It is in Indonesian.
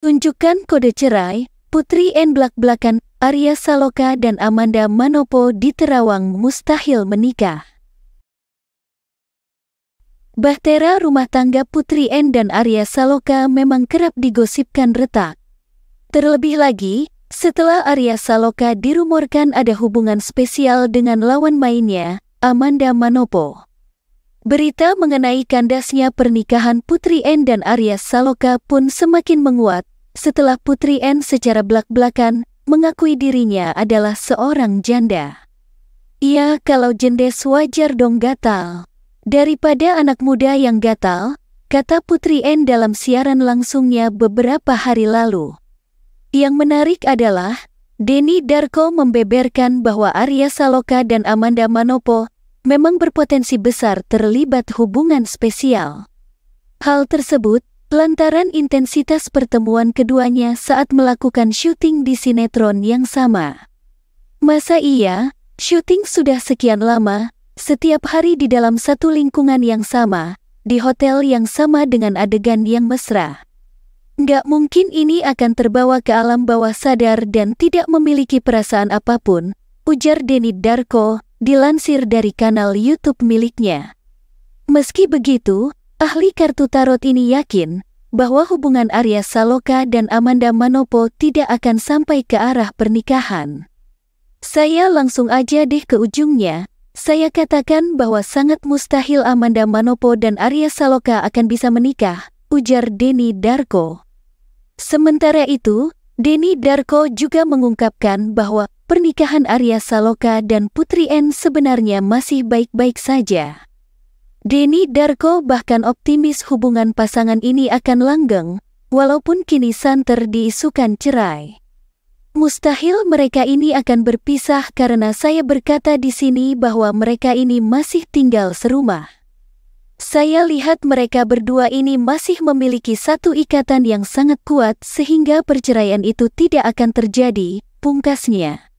Tunjukkan kode cerai, Putri N blak-blakan Arya Saloka dan Amanda Manopo di Terawang mustahil menikah. Bahtera rumah tangga Putri N dan Arya Saloka memang kerap digosipkan retak. Terlebih lagi, setelah Arya Saloka dirumorkan ada hubungan spesial dengan lawan mainnya, Amanda Manopo. Berita mengenai kandasnya pernikahan Putri N dan Arya Saloka pun semakin menguat setelah Putri N secara belak-belakan mengakui dirinya adalah seorang janda. Iya kalau jendes wajar dong gatal. Daripada anak muda yang gatal, kata Putri N dalam siaran langsungnya beberapa hari lalu. Yang menarik adalah, Denny Darko membeberkan bahwa Arya Saloka dan Amanda Manopo memang berpotensi besar terlibat hubungan spesial. Hal tersebut Lantaran intensitas pertemuan keduanya saat melakukan syuting di sinetron yang sama. Masa iya, syuting sudah sekian lama, setiap hari di dalam satu lingkungan yang sama, di hotel yang sama dengan adegan yang mesra. Nggak mungkin ini akan terbawa ke alam bawah sadar dan tidak memiliki perasaan apapun, ujar Denny Darko, dilansir dari kanal YouTube miliknya. Meski begitu, Ahli kartu tarot ini yakin bahwa hubungan Arya Saloka dan Amanda Manopo tidak akan sampai ke arah pernikahan. Saya langsung aja deh ke ujungnya. Saya katakan bahwa sangat mustahil Amanda Manopo dan Arya Saloka akan bisa menikah, ujar Denny Darko. Sementara itu, Denny Darko juga mengungkapkan bahwa pernikahan Arya Saloka dan Putri N sebenarnya masih baik-baik saja. Denny Darko bahkan optimis hubungan pasangan ini akan langgeng, walaupun kini santer diisukan cerai. Mustahil mereka ini akan berpisah karena saya berkata di sini bahwa mereka ini masih tinggal serumah. Saya lihat mereka berdua ini masih memiliki satu ikatan yang sangat kuat sehingga perceraian itu tidak akan terjadi, pungkasnya.